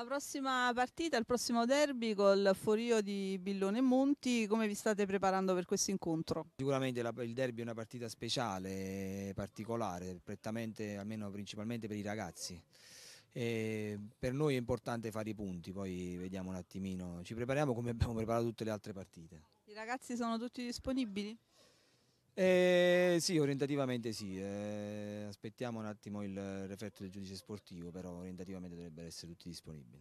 La prossima partita, il prossimo derby col Forio di Billone e Monti, come vi state preparando per questo incontro? Sicuramente il derby è una partita speciale, particolare, prettamente, almeno principalmente per i ragazzi. E per noi è importante fare i punti, poi vediamo un attimino, ci prepariamo come abbiamo preparato tutte le altre partite. I ragazzi sono tutti disponibili? Eh, sì, orientativamente sì. Eh, aspettiamo un attimo il referto del giudice sportivo, però orientativamente dovrebbero essere tutti disponibili.